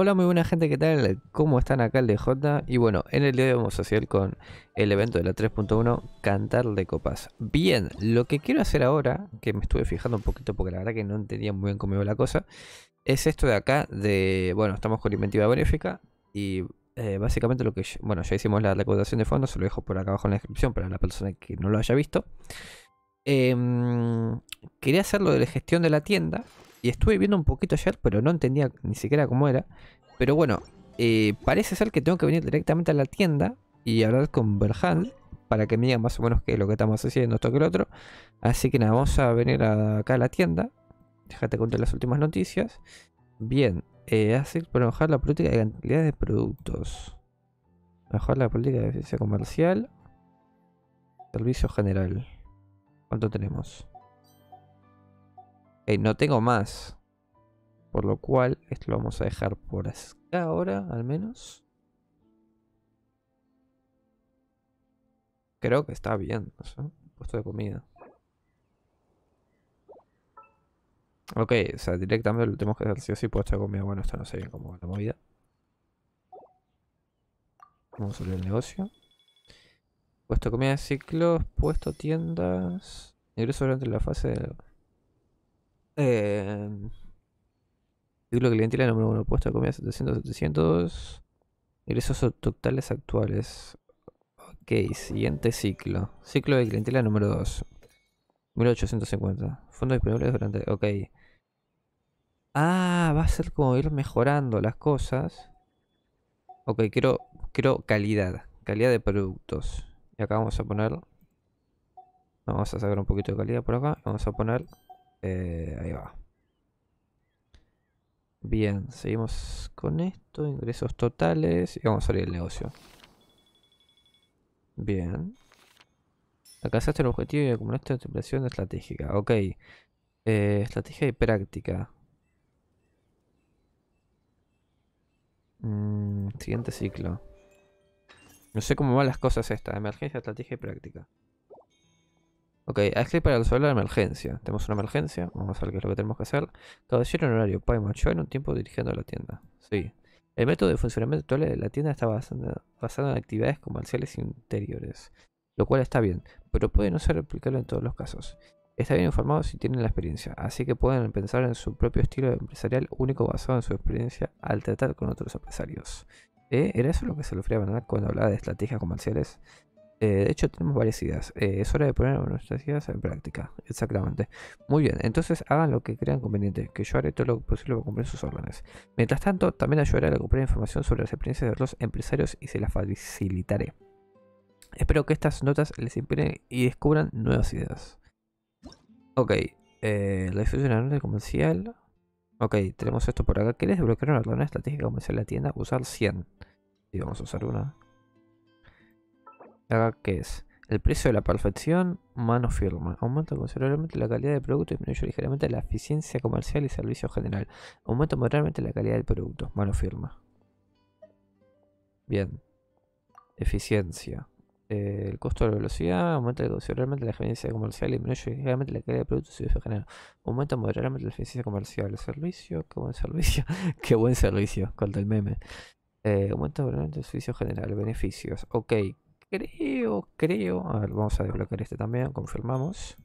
Hola, muy buena gente, ¿qué tal? ¿Cómo están acá el de DJ? Y bueno, en el día de hoy vamos a hacer con el evento de la 3.1, cantar de copas. Bien, lo que quiero hacer ahora, que me estuve fijando un poquito porque la verdad que no entendía muy bien cómo iba la cosa, es esto de acá de, bueno, estamos con inventiva benéfica y eh, básicamente lo que, bueno, ya hicimos la recaudación de fondos, se lo dejo por acá abajo en la descripción para la persona que no lo haya visto. Em, quería hacer lo de la gestión de la tienda, y estuve viendo un poquito ayer, pero no entendía ni siquiera cómo era. Pero bueno, eh, parece ser que tengo que venir directamente a la tienda y hablar con Berhan para que me digan más o menos qué es lo que estamos haciendo, esto que lo otro. Así que nada, vamos a venir acá a la tienda. Déjate contar las últimas noticias. Bien, eh, hace para la política de cantidad de productos. bajar la política de eficiencia comercial. Servicio general. ¿Cuánto tenemos? Eh, no tengo más. Por lo cual, esto lo vamos a dejar por acá ahora, al menos. Creo que está bien, Puesto de comida. Ok, o sea, directamente lo tenemos que hacer sí sí puesto de comida. Bueno, esto no sé bien cómo va la movida. Vamos a subir el negocio. Puesto de comida de ciclos, puesto tiendas. Ingreso durante la fase de... Ciclo em, de clientela número 1 puesto de comida 700, 700. Ingresos totales actuales. Ok, siguiente ciclo. Ciclo de clientela número 2. 1850. Fondos disponibles durante... Ok. Ah, va a ser como ir mejorando las cosas. Ok, quiero, quiero calidad. Calidad de productos. Y acá vamos a poner... Vamos a sacar un poquito de calidad por acá. Vamos a poner eh, ahí va. Bien, seguimos con esto. Ingresos totales. Y vamos a abrir el negocio. Bien. Alcanzaste el objetivo y acumulaste una tripulación estratégica. Ok. Eh, estrategia y práctica. Mm, siguiente ciclo. No sé cómo van las cosas estas Emergencia, estrategia y práctica. Ok, aquí para resolver la emergencia. Tenemos una emergencia, vamos a ver qué es lo que tenemos que hacer. Caballero en horario, Pai Macho en un tiempo dirigiendo la tienda. Sí. El método de funcionamiento actual de la tienda está basado, en actividades comerciales interiores, lo cual está bien, pero puede no ser replicable en todos los casos. Está bien informado si tienen la experiencia, así que pueden pensar en su propio estilo empresarial único basado en su experiencia al tratar con otros empresarios. ¿Eh? ¿Era eso lo que se le ofrecía a cuando hablaba de estrategias comerciales? Eh, de hecho, tenemos varias ideas. Eh, es hora de poner nuestras ideas en práctica. Exactamente. Muy bien, entonces hagan lo que crean conveniente, que yo haré todo lo posible para cumplir sus órdenes. Mientras tanto, también ayudaré a recuperar información sobre las experiencias de los empresarios y se las facilitaré. Espero que estas notas les impiden y descubran nuevas ideas. Ok, eh, la difusión de la nota comercial. Ok, tenemos esto por acá. ¿Quieres desbloquear una orden estratégica comercial de la tienda? Usar 100. Y vamos a usar una. ¿Qué es? El precio de la perfección, mano firma. Aumenta considerablemente la calidad del producto y disminuye ligeramente la eficiencia comercial y servicio general. Aumenta moderadamente la calidad del producto, mano firma. Bien. Eficiencia. el costo de la velocidad aumenta considerablemente la eficiencia comercial y disminuye ligeramente la calidad del producto y servicio general. Aumenta moderadamente la eficiencia comercial. servicio, qué buen servicio. qué buen servicio, corta el meme. Eh, aumenta moderadamente el servicio general. Beneficios. Ok, creo, creo. A ver, vamos a desbloquear este también, confirmamos.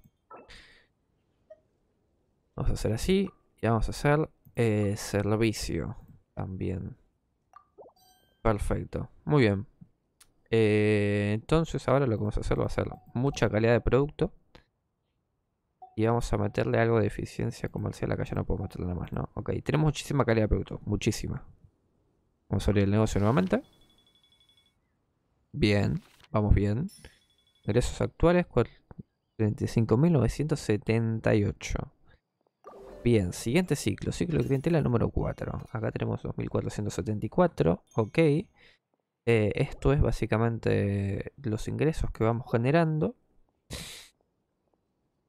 Vamos a hacer así y vamos a hacer eh, servicio también. Perfecto, muy bien. Eh, entonces ahora lo que vamos a hacer va a ser mucha calidad de producto. Y vamos a meterle algo de eficiencia como comercial la Ya no puedo meterle nada más, ¿no? Ok, tenemos muchísima calidad de producto. Muchísima. Vamos a abrir el negocio nuevamente. Bien. Vamos bien. Ingresos actuales 35.978. Bien, siguiente ciclo. Ciclo de clientela número 4. Acá tenemos 2.474. Ok. Eh, esto es básicamente los ingresos que vamos generando.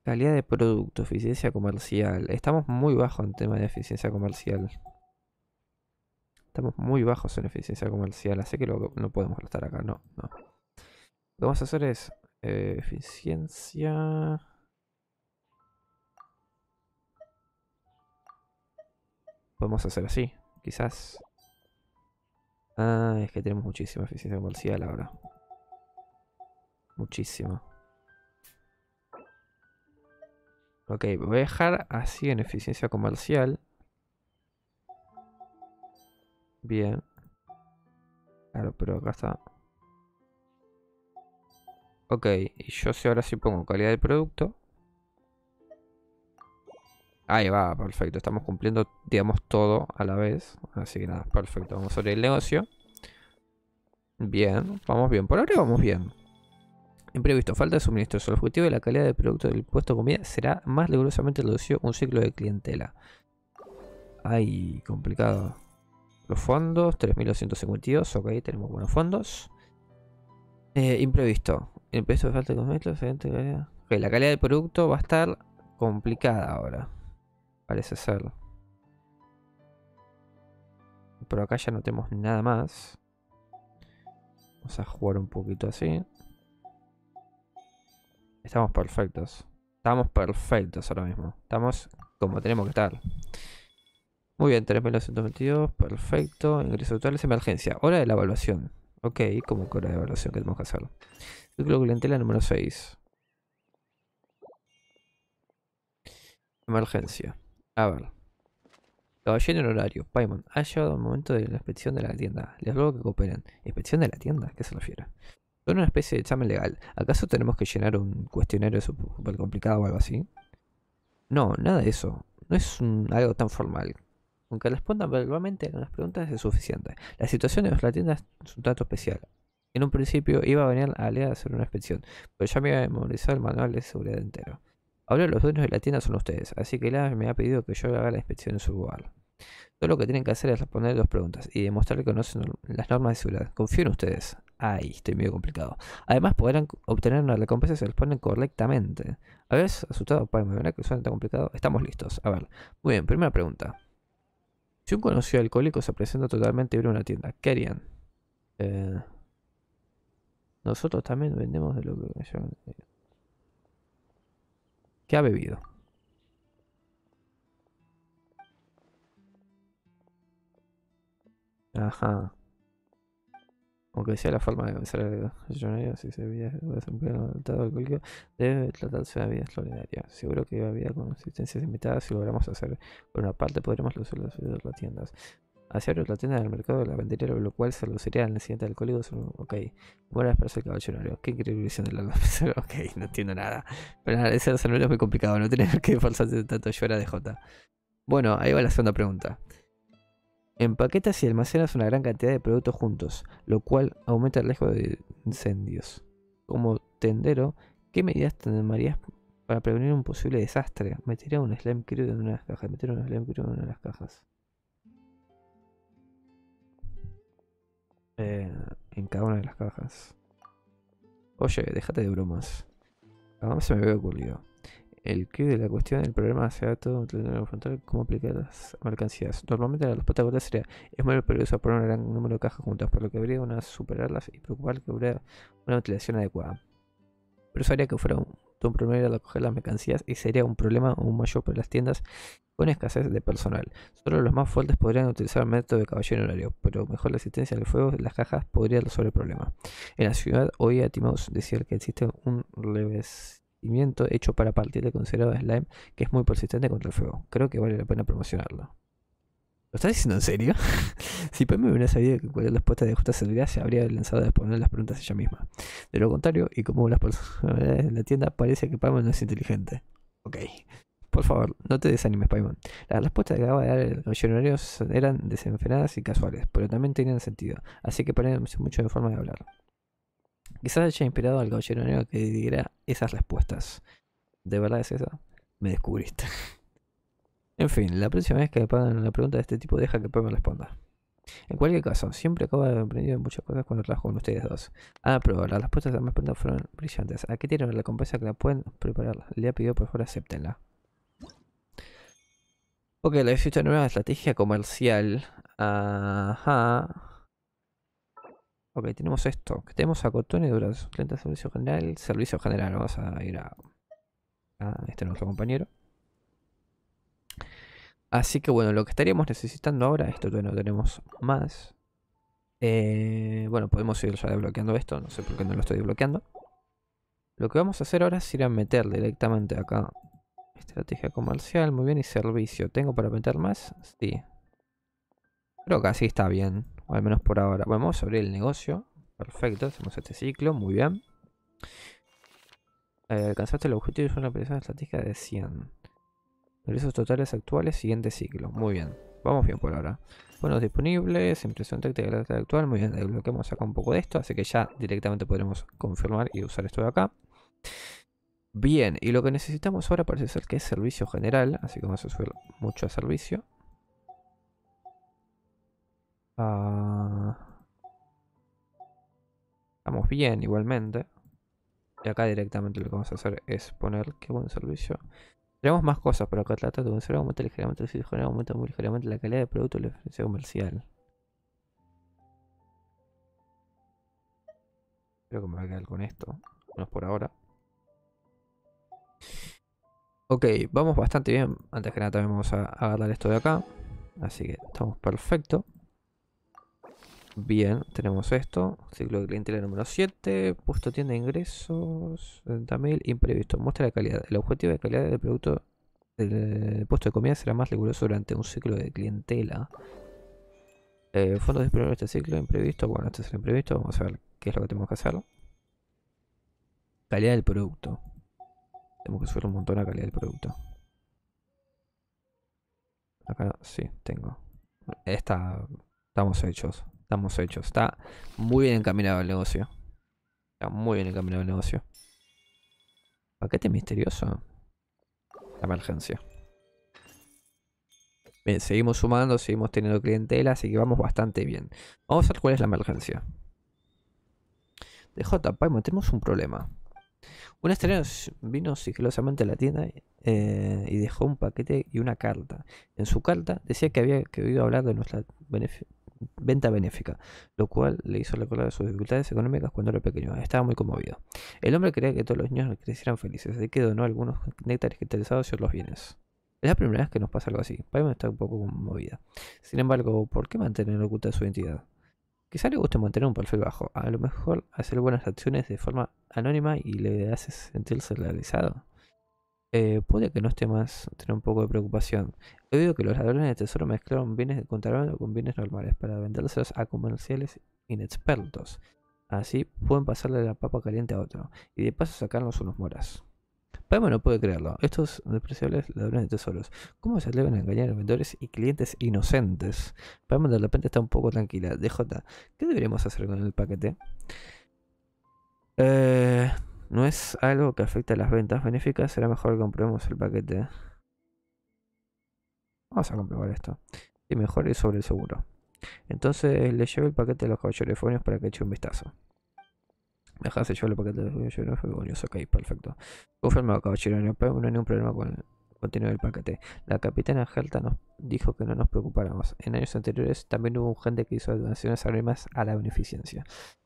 Calidad de producto, eficiencia comercial. Estamos muy bajos en tema de eficiencia comercial. Estamos muy bajos en eficiencia comercial, así que no podemos gastar acá, no, no. Lo que vamos a hacer es eh, eficiencia. Podemos hacer así, quizás. Ah, es que tenemos muchísima eficiencia comercial ahora. Muchísima. Ok, voy a dejar así en eficiencia comercial. Bien. Claro, pero acá está. Ok, y yo ahora sí pongo calidad del producto. Ahí va, perfecto. Estamos cumpliendo, digamos, todo a la vez. Así que nada, perfecto. Vamos a abrir el negocio. Bien, vamos bien. Por ahora vamos bien. Imprevisto, falta de suministro El objetivo de la calidad del producto del puesto de comida será más rigurosamente reducido un ciclo de clientela. Ay, complicado. Los fondos, 3.252. Ok, tenemos buenos fondos. Eh, imprevisto. El peso de falta de cosméticos, Ok, la calidad del producto va a estar complicada ahora. Parece ser Pero acá ya no tenemos nada más. Vamos a jugar un poquito así. Estamos perfectos. Estamos perfectos ahora mismo. Estamos como tenemos que estar. Muy bien, 3.222. Perfecto. Ingreso total es emergencia. Hora de la evaluación. Ok, como que hora de evaluación que tenemos que hacer. Yo creo que número 6. Emergencia. A ver. Caballero en horario. Paimon. Ha llegado el momento de la inspección de la tienda. Les ruego que cooperen. ¿Inspección de la tienda? ¿Qué se refiere? Son una especie de examen legal. ¿Acaso tenemos que llenar un cuestionario súper complicado o algo así? No, nada de eso. No es algo tan formal. Aunque respondan verbalmente a las preguntas es suficiente. La situación de la tienda es un trato especial. En un principio iba a venir a Lea a hacer una inspección, pero ya me había memorizado el manual de seguridad entero. Ahora los dueños de la tienda son ustedes, así que Lea me ha pedido que yo haga la inspección en su lugar. Todo lo que tienen que hacer es responder dos preguntas y demostrar que conocen las normas de seguridad. Confío en ustedes. Ay, estoy medio complicado. Además, podrán obtener una recompensa si responden correctamente. A veces, asustado, pues, ¿verdad que suena tan complicado? Estamos listos. A ver. Muy bien, primera pregunta. Si un conocido alcohólico se presenta totalmente libre en una tienda, ¿qué harían? Eh, nosotros también vendemos de lo que yo... Eh, ¿Qué ha bebido? Ajá. Aunque sea la forma de vencer el millonario, si se había estado alcohólico, debe tratarse de una vida extraordinaria. Seguro que a vida con existencias limitadas, si logramos hacer por una parte, podremos lucir de las tiendas. Hacer la tienda del mercado de la vendería, lo cual se la el del código Ok, buenas para ser caballero. Qué increíble visión de la Ok, no entiendo nada. Pero nada, ese es muy complicado, no tener que de tanto. Yo era de J. Bueno, ahí va la segunda pregunta. Empaquetas y almacenas una gran cantidad de productos juntos, lo cual aumenta el riesgo de incendios. Como tendero, ¿qué medidas tomarías para prevenir un posible desastre? Metería un slime crew en una de las cajas. Meter un slime crew en una de las cajas. Eh, en cada una de las cajas. Oye, déjate de bromas. Vamos se me había ocurrido. El que de la cuestión del problema sea todo frontal, cómo aplicar las mercancías. Normalmente la respuesta corta sería, es muy peligroso poner un gran número de cajas juntas, por lo que habría una superarlas y preocupar que hubiera una ventilación adecuada. Pero eso que fuera un un problema ir a coger las mercancías y sería un problema aún mayor para las tiendas con escasez de personal. Solo los más fuertes podrían utilizar el método de caballero horario, pero mejor la asistencia al fuego de las cajas podría resolver el problema. En la ciudad hoy atimos decía que existe un revestimiento hecho para partir de considerado slime que es muy persistente contra el fuego. Creo que vale la pena promocionarlo. ¿Lo estás diciendo en serio? si Paimon hubiera sabido que cualquier respuesta de justa seguridad se habría lanzado a responder las preguntas ella misma. De lo contrario, y como las personas en la tienda, parece que Paimon no es inteligente. Ok. Por favor, no te desanimes, Paimon. Las respuestas que acaba de dar el millonario eran desenfrenadas y casuales, pero también tenían sentido, así que ponemos mucho de forma de hablar. Quizás haya inspirado al caballero que diera esas respuestas. ¿De verdad es eso? Me descubriste. En fin, la próxima vez que pagan una pregunta de este tipo, deja que puedan responda. En cualquier caso, siempre acabo de aprender muchas cosas cuando trabajo con ustedes dos. Ah, pero las respuestas la más preguntas fueron brillantes. Aquí tienen la compensa que la pueden preparar. Le ha pedido, por favor, acéptenla. Ok, la una nueva estrategia comercial. Ajá. Ok, tenemos esto. Que tenemos a Cotone Duras, cliente servicio general. Servicio general, vamos a ir a, a este nuestro compañero. Así que bueno, lo que estaríamos necesitando ahora, esto todavía no tenemos más. Eh, bueno, podemos ir ya desbloqueando esto, no sé por qué no lo estoy desbloqueando. Lo que vamos a hacer ahora es ir a meter directamente acá. Estrategia comercial, muy bien, y servicio. ¿Tengo para meter más? Sí. Creo que así está bien, o al menos por ahora. vamos a abrir el negocio. Perfecto, hacemos este ciclo, muy bien. Eh, alcanzaste el objetivo de una presión estratégica de 100 servicios totales actuales, siguiente ciclo. Muy bien, vamos bien por ahora. Bueno, disponibles, impresión técnica de actual. Muy bien, desbloqueamos acá un poco de esto, así que ya directamente podremos confirmar y usar esto de acá. Bien, y lo que necesitamos ahora parece ser que es servicio general, así que vamos a subir mucho a servicio. Ah. Estamos bien igualmente. Y acá directamente lo que vamos a hacer es poner qué buen servicio. Tenemos más cosas, pero acá trata de conservar aumenta ligeramente el aumenta muy ligeramente la calidad de producto y la diferencia comercial. Creo que me voy a quedar con esto, menos por ahora. Ok, vamos bastante bien. Antes que nada también vamos a agarrar esto de acá. Así que estamos perfecto. Bien, tenemos esto. Ciclo de clientela número 7. Puesto tiene de ingresos. 70.000. Imprevisto. Muestra la calidad. El objetivo de calidad del producto el puesto de comida será más riguroso durante un ciclo de clientela. Eh, fondos de este ciclo. Imprevisto. Bueno, este es el imprevisto. Vamos a ver qué es lo que tenemos que hacer. Calidad del producto. Tenemos que subir un montón a calidad del producto. Acá Sí, tengo. Esta. Estamos hechos estamos Está muy bien encaminado el negocio. Está muy bien encaminado el negocio. Paquete misterioso. la Emergencia. Bien, seguimos sumando, seguimos teniendo clientela, así que vamos bastante bien. Vamos a ver cuál es la emergencia. De J. Paimon, tenemos un problema. Un estreno vino sigilosamente a la tienda eh, y dejó un paquete y una carta. En su carta decía que había que oído hablar de nuestra beneficio venta benéfica, lo cual le hizo recordar sus dificultades económicas cuando era pequeño. Estaba muy conmovido. El hombre creía que todos los niños crecieran felices, así que donó algunos néctares interesados y los bienes. Es la primera vez que nos pasa algo así. Paimon está un poco conmovida. Sin embargo, ¿por qué mantener oculta su identidad? Quizá le guste mantener un perfil bajo. A lo mejor hacer buenas acciones de forma anónima y le hace sentirse realizado. Eh, puede que no esté más, tiene un poco de preocupación. He oído que los ladrones de tesoro mezclaron bienes de contrabando con bienes normales para vendérselos a comerciales inexpertos. Así pueden pasarle la papa caliente a otro y de paso sacarlos unos moras. ¡Pero no puede creerlo. Estos despreciables ladrones de tesoros. ¿Cómo se atreven a engañar a vendedores y clientes inocentes? Paima de repente está un poco tranquila. DJ, ¿qué deberíamos hacer con el paquete? Eh no es algo que afecte a las ventas benéficas, será mejor que compremos el paquete. Vamos a comprobar esto. Y mejor ir sobre el seguro. Entonces le llevo el paquete de los caballerofonios para que eche un vistazo. Me llevar el paquete de los caballerofonios. Ok, perfecto. Confirmado, caballero. No hay ningún problema con el contenido del paquete. La capitana Helta nos dijo que no nos preocupáramos. En años anteriores también hubo gente que hizo donaciones anónimas a la beneficencia.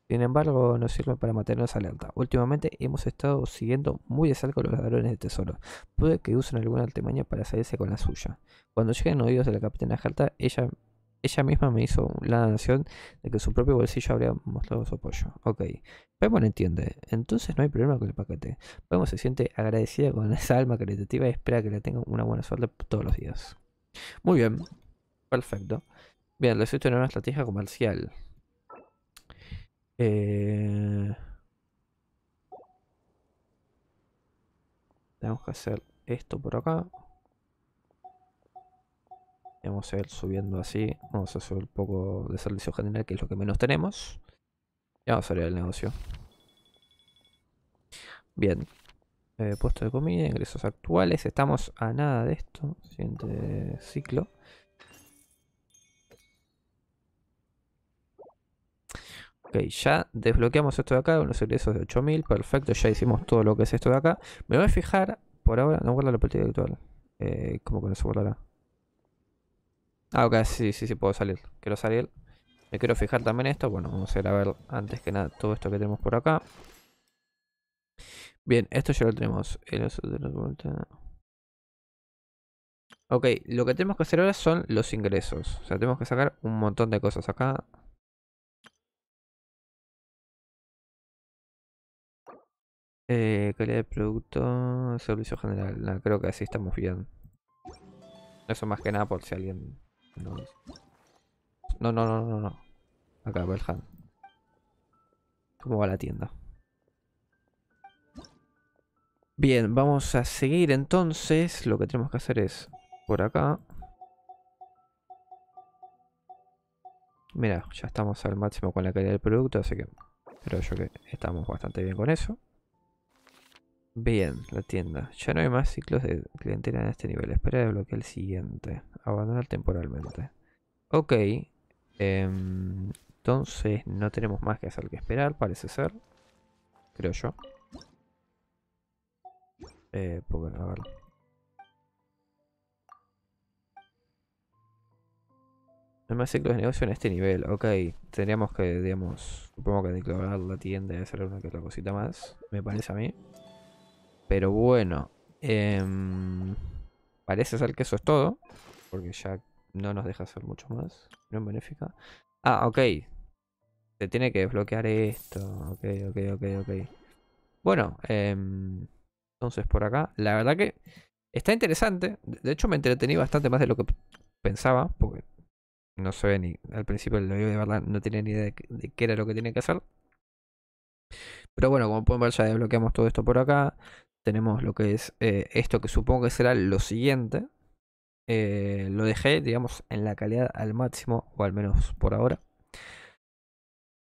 Sin embargo, nos sirve para mantenernos alerta. Últimamente hemos estado siguiendo muy de cerca los ladrones de tesoro. Puede que usen alguna artimaña para salirse con la suya. Cuando llegan oídos de la capitana Jalta, ella, ella misma me hizo la nación de que su propio bolsillo habría mostrado su apoyo. Ok. Paimon entiende. Entonces no hay problema con el paquete. Paimon se siente agradecida con esa alma caritativa y espera que le tenga una buena suerte todos los días. Muy bien. Perfecto. Bien, en una estrategia comercial. Eh, tenemos que hacer esto por acá. Vamos a ir subiendo así. Vamos a subir un poco de servicio general, que es lo que menos tenemos. Y vamos a salir el negocio. Bien. Eh, puesto de comida, ingresos actuales. Estamos a nada de esto. Siguiente ciclo. Ok, ya desbloqueamos esto de acá unos ingresos de 8000. Perfecto, ya hicimos todo lo que es esto de acá. Me voy a fijar por ahora. No guarda la partida actual. Eh, ¿Cómo que no se guardará? Ah, ok, sí, sí, sí, puedo salir. Quiero salir. Me quiero fijar también esto. Bueno, vamos a ir a ver antes que nada todo esto que tenemos por acá. Bien, esto ya lo tenemos. Ok, lo que tenemos que hacer ahora son los ingresos. O sea, tenemos que sacar un montón de cosas acá. Eh, calidad de producto, servicio general. creo que así estamos bien. Eso más que nada por si alguien No, no, no, no, no. Acá, Belhan. ¿Cómo va la tienda? Bien, vamos a seguir entonces. Lo que tenemos que hacer es por acá. Mira, ya estamos al máximo con la calidad del producto, así que creo yo que estamos bastante bien con eso. Bien, la tienda. Ya no hay más ciclos de clientela en este nivel. Espera de bloquear el siguiente. Abandonar temporalmente. Ok. Em, entonces no tenemos más que hacer que esperar, parece ser. Creo yo. Eh, pues bueno, a No hay más ciclos de negocio en este nivel. Ok. Tendríamos que, digamos, supongo que declarar la tienda y hacer una que otra cosita más. Me parece a mí. Pero bueno, em, parece ser que eso es todo. Porque ya no nos deja hacer mucho más. No benéfica. Ah, ok. Se tiene que desbloquear esto. Ok, ok, ok, ok. Bueno, em, entonces por acá. La verdad que está interesante. De hecho me entretení bastante más de lo que pensaba. Porque no sé, ni... Al principio lo vio de verdad. No tenía ni idea de, de qué era lo que tenía que hacer. Pero bueno, como pueden ver, ya desbloqueamos todo esto por acá. Tenemos lo que es eh, esto que supongo que será lo siguiente. Eh, lo dejé, digamos, en la calidad al máximo, o al menos por ahora.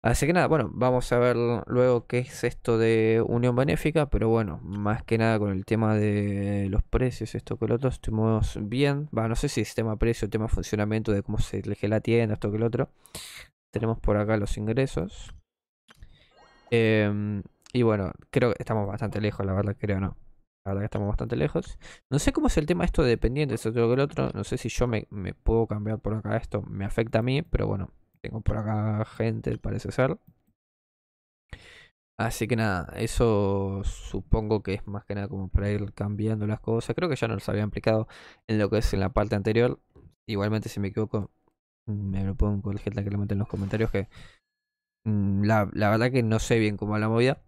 Así que nada, bueno, vamos a ver luego qué es esto de unión benéfica, pero bueno, más que nada con el tema de los precios, esto que lo otro, estuvimos bien, va, no sé si es tema precio, tema funcionamiento de cómo se elige la tienda, esto que lo otro. Tenemos por acá los ingresos. Em, y bueno, creo que estamos bastante lejos, la verdad, creo no. La verdad que estamos bastante lejos. No sé cómo es el tema esto de dependientes, otro que el otro. No sé si yo me, puedo cambiar por acá esto. Me afecta a mí, pero bueno, tengo por acá gente, parece ser. Así que nada, eso supongo que es más que nada como para ir cambiando las cosas. Creo que ya no nos había implicado en lo que es en la parte anterior. Igualmente, si me equivoco, me lo pongo el gente que le meten en los comentarios que Mm, la, verdad que no sé bien cómo la movida.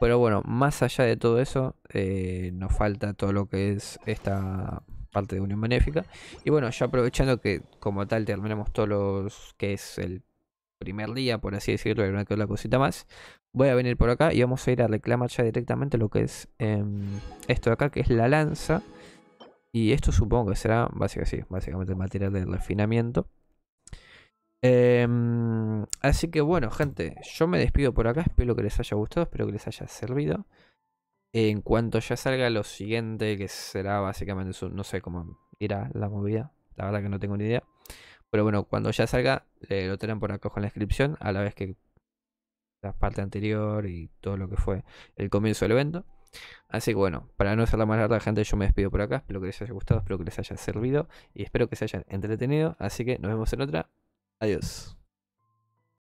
Pero bueno, más allá de todo eso, eh, nos falta todo lo que es esta parte de Unión Benéfica. Y bueno, ya aprovechando que como tal terminamos todos los que es el primer día, por así decirlo, y una que la cosita más, voy a venir por acá y vamos a ir a reclamar ya directamente lo que es em, esto de acá, que es la lanza. Y esto supongo que será básicamente, básicamente material de refinamiento. Em, así que bueno, gente, yo me despido por acá. Espero que les haya gustado, espero que les haya servido. En cuanto ya salga lo siguiente, que será básicamente no sé cómo irá la movida. La verdad que no tengo ni idea. Pero bueno, cuando ya salga, lo tienen por acá en la descripción, a la vez que la parte anterior y todo lo que fue el comienzo del evento. Así que bueno, para no ser la más larga, gente, yo me despido por acá. Espero que les haya gustado, espero que les haya servido y espero que se hayan entretenido. Así que nos vemos en otra. É isso.